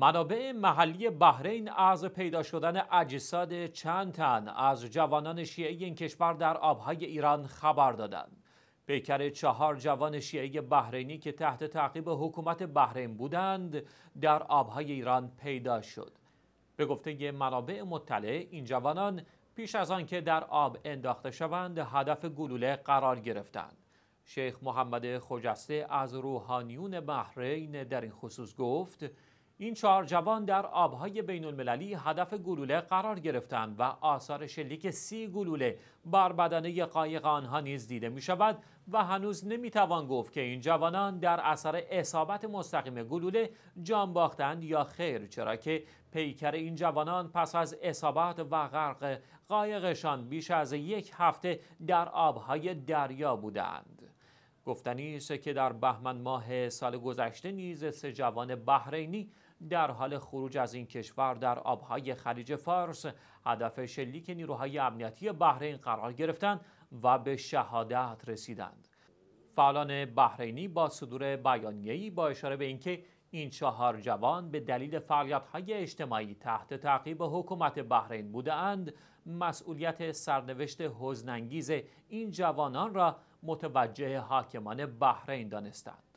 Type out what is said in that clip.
منابع محلی بحرین از پیدا شدن اجساد چند تن از جوانان شیعه این کشور در آبهای ایران خبر دادند. پیکر چهار جوان شیعه بحرینی که تحت تعقیب حکومت بحرین بودند در آبهای ایران پیدا شد. به گفته منابع مطلع این جوانان پیش از که در آب انداخته شوند هدف گلوله قرار گرفتند. شیخ محمد خوجسته از روحانیون بحرین در این خصوص گفت این چهار جوان در آبهای بین المللی هدف گلوله قرار گرفتند و آثار شلیک سی گلوله بر بدنه قایق آنها نیز دیده می شود و هنوز نمی توان گفت که این جوانان در اثر اصابت مستقیم گلوله جان باختند یا خیر چرا که پیکر این جوانان پس از اصابت و غرق قایقشان بیش از یک هفته در آبهای دریا بودند. گفتنی است که در بهمن ماه سال گذشته نیز سه جوان بحرینی در حال خروج از این کشور در آبهای خلیج فارس هدف شلیک نیروهای امنیتی بحرین قرار گرفتند و به شهادت رسیدند. فعالان بحرینی با صدور بیانیه‌ای با اشاره به اینکه این چهار جوان به دلیل های اجتماعی تحت تعقیب حکومت بحرین بودند مسئولیت سرنوشت حزنانگیز این جوانان را متوجه حاکمان بحرین دانستند